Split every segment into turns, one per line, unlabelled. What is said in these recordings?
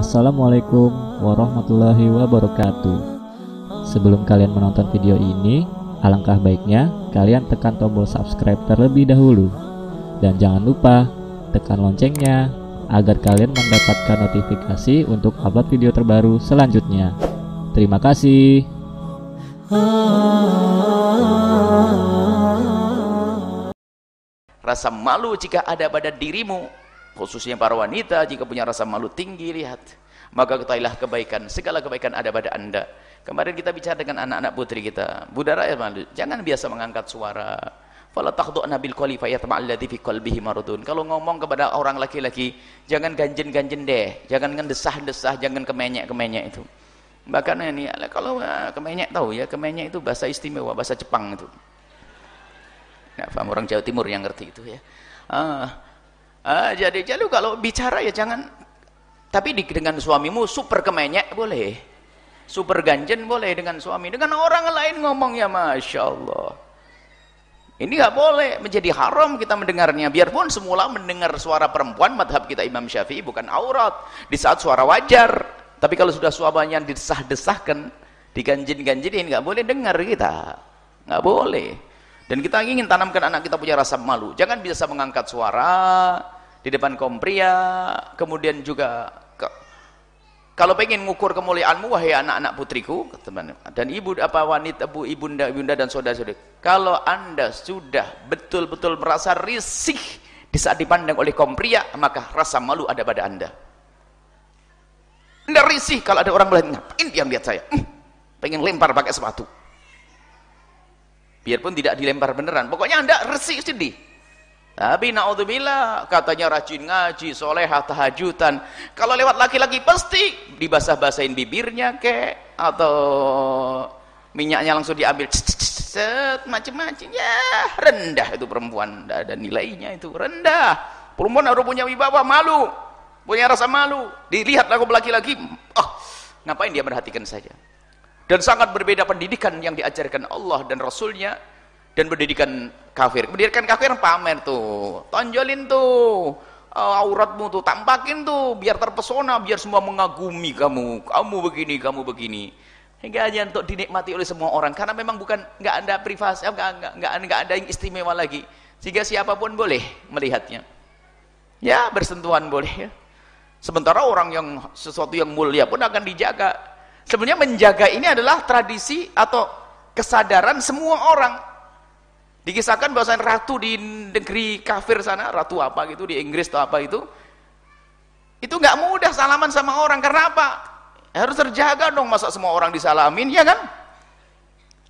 Assalamualaikum warahmatullahi wabarakatuh. Sebelum kalian menonton video ini, alangkah baiknya kalian tekan tombol subscribe terlebih dahulu. Dan jangan lupa tekan loncengnya agar kalian mendapatkan notifikasi untuk upload video terbaru selanjutnya. Terima kasih. Rasa malu jika ada pada dirimu khususnya para wanita jika punya rasa malu tinggi lihat maka ketahilah kebaikan segala kebaikan ada pada anda kemarin kita bicara dengan anak-anak putri kita budara ya malu jangan biasa mengangkat suara fala takhdu'na bil khalifah fa yatma'alladzi fi qalbihi maradun kalau ngomong kepada orang laki-laki jangan ganjen-ganjen deh jangan ngendesah-desah jangan kemenyek-kemenyek itu bahkan ini kalau eh, kemenyek tahu ya kemenyek itu bahasa istimewa bahasa Jepang itu nggak paham orang Jawa Timur yang ngerti itu ya ah Ah, jadi jadi kalau bicara ya jangan tapi di, dengan suamimu super kemenyek boleh. Super ganjen boleh dengan suami. Dengan orang lain ngomong ya, Masya Allah. Ini nggak boleh menjadi haram kita mendengarnya. Biarpun semula mendengar suara perempuan, madhab kita Imam Syafi'i bukan aurat. Di saat suara wajar. Tapi kalau sudah suaranya disah-desahkan, diganjin-ganjinin, nggak boleh dengar kita. Nggak boleh. Dan kita ingin tanamkan anak kita punya rasa malu. Jangan bisa mengangkat suara di depan kaum pria, kemudian juga ke, kalau pengen mengukur kemuliaanmu wahai anak-anak putriku, teman teman dan ibu apa wanita, ibu ibunda, ibunda dan saudara-saudari. Kalau Anda sudah betul-betul merasa risih di saat dipandang oleh kaum pria, maka rasa malu ada pada Anda. Anda risih kalau ada orang melihatnya, ini yang lihat saya? Hmm, pengen lempar pakai sepatu biarpun tidak dilempar beneran pokoknya anda resik sedih tapi na'udzubillah katanya rajin ngaji, soleh, tahajutan kalau lewat laki-laki pasti dibasah-basahin bibirnya kek atau minyaknya langsung diambil macam-macam ya rendah itu perempuan tidak ada nilainya itu rendah perempuan harus punya wibawa malu punya rasa malu dilihat laku laki-laki oh ngapain dia perhatikan saja dan sangat berbeda pendidikan yang diajarkan Allah dan Rasulnya dan pendidikan kafir pendidikan kafir yang pamer tuh tonjolin tuh eh, auratmu tuh tampakin tuh biar terpesona biar semua mengagumi kamu kamu begini kamu begini hingga hanya untuk dinikmati oleh semua orang karena memang bukan nggak ada privasi nggak nggak nggak ada yang istimewa lagi sehingga siapapun boleh melihatnya ya bersentuhan boleh ya sementara orang yang sesuatu yang mulia pun akan dijaga Sebenarnya menjaga ini adalah tradisi atau kesadaran semua orang. Dikisahkan bahwasannya ratu di negeri kafir sana, ratu apa gitu, di Inggris atau apa itu, itu nggak mudah salaman sama orang, karena apa? Harus terjaga dong, masa semua orang disalamin, ya kan?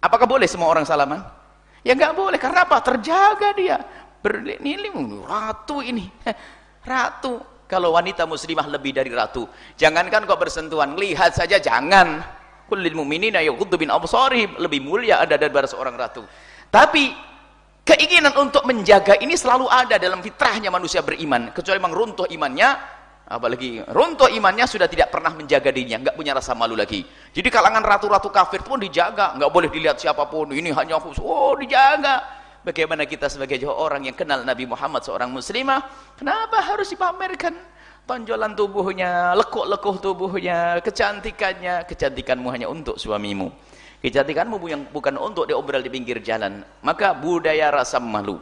Apakah boleh semua orang salaman? Ya nggak boleh, karena apa? Terjaga dia. Berliling, ratu ini. Ratu, kalau wanita muslimah lebih dari ratu jangankan kau bersentuhan lihat saja jangan kullil mu'minina yaghuddu min lebih mulia ada daripada seorang ratu tapi keinginan untuk menjaga ini selalu ada dalam fitrahnya manusia beriman kecuali memang runtuh imannya apalagi runtuh imannya sudah tidak pernah menjaga dirinya nggak punya rasa malu lagi jadi kalangan ratu-ratu kafir pun dijaga nggak boleh dilihat siapapun ini hanya khusus oh dijaga Bagaimana kita sebagai orang yang kenal Nabi Muhammad seorang muslimah, kenapa harus dipamerkan tonjolan tubuhnya, lekuk lekuk tubuhnya, kecantikannya? Kecantikanmu hanya untuk suamimu. Kecantikanmu yang bukan untuk diobrol di pinggir jalan. Maka budaya rasa malu.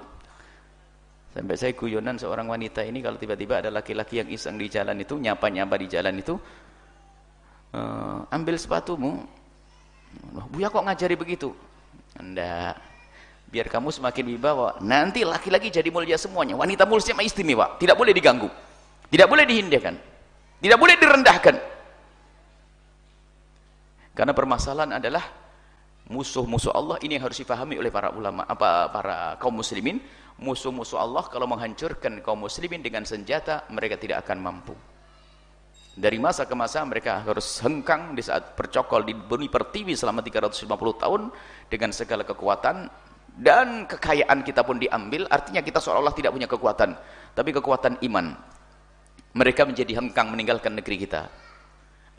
Sampai saya guyonan seorang wanita ini kalau tiba-tiba ada laki-laki yang iseng di jalan itu, nyapa-nyapa di jalan itu, eh, ambil sepatumu. Buya kok ngajari begitu? Tidak biar kamu semakin wibawa nanti laki-laki jadi mulia semuanya wanita mulia istimewa tidak boleh diganggu tidak boleh dihindarkan tidak boleh direndahkan karena permasalahan adalah musuh-musuh Allah ini yang harus difahami oleh para ulama apa para kaum muslimin musuh-musuh Allah kalau menghancurkan kaum muslimin dengan senjata mereka tidak akan mampu dari masa ke masa mereka harus hengkang di saat percokol di bumi pertiwi selama 350 tahun dengan segala kekuatan dan kekayaan kita pun diambil artinya kita seolah-olah tidak punya kekuatan tapi kekuatan iman mereka menjadi hengkang meninggalkan negeri kita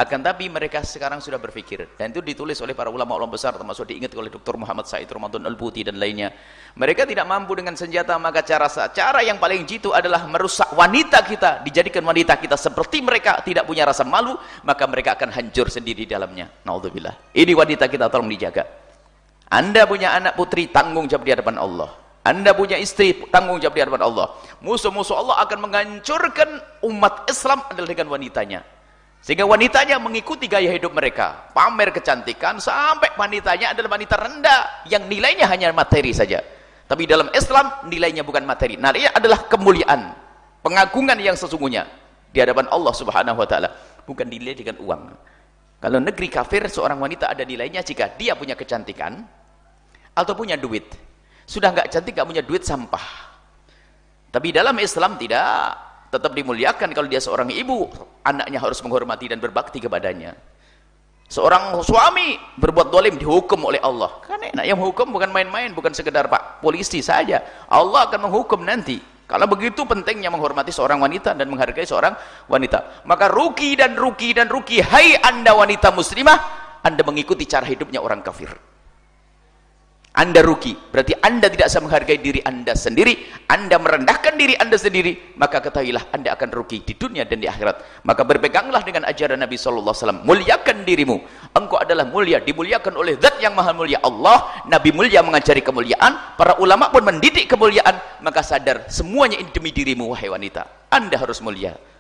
akan tapi mereka sekarang sudah berpikir dan itu ditulis oleh para ulama-ulama besar termasuk diingat oleh Dr. Muhammad Said Ramadan Al-Buti dan lainnya mereka tidak mampu dengan senjata maka cara cara yang paling jitu adalah merusak wanita kita dijadikan wanita kita seperti mereka tidak punya rasa malu maka mereka akan hancur sendiri di dalamnya naudzubillah ini wanita kita tolong dijaga anda punya anak putri tanggung jawab di hadapan Allah. Anda punya istri tanggung jawab di hadapan Allah. Musuh-musuh Allah akan menghancurkan umat Islam adalah dengan wanitanya. Sehingga wanitanya mengikuti gaya hidup mereka. Pamer kecantikan sampai wanitanya adalah wanita rendah yang nilainya hanya materi saja. Tapi dalam Islam nilainya bukan materi. Nah, ini adalah kemuliaan, pengagungan yang sesungguhnya di hadapan Allah Subhanahu wa taala, bukan dinilai dengan uang. Kalau negeri kafir seorang wanita ada nilainya jika dia punya kecantikan, atau punya duit sudah nggak cantik nggak punya duit sampah tapi dalam Islam tidak tetap dimuliakan kalau dia seorang ibu anaknya harus menghormati dan berbakti kepadanya seorang suami berbuat dolim dihukum oleh Allah kan enak yang hukum bukan main-main bukan sekedar pak polisi saja Allah akan menghukum nanti kalau begitu pentingnya menghormati seorang wanita dan menghargai seorang wanita. Maka ruki dan ruki dan ruki, hai anda wanita muslimah, anda mengikuti cara hidupnya orang kafir. Anda rugi, berarti Anda tidak bisa menghargai diri Anda sendiri, Anda merendahkan diri Anda sendiri, maka ketahuilah Anda akan rugi di dunia dan di akhirat. Maka berpeganglah dengan ajaran Nabi SAW, alaihi wasallam, muliakan dirimu. Engkau adalah mulia, dimuliakan oleh Zat yang Maha Mulia Allah. Nabi mulia mengajari kemuliaan, para ulama pun mendidik kemuliaan, maka sadar semuanya ini demi dirimu wahai wanita. Anda harus mulia.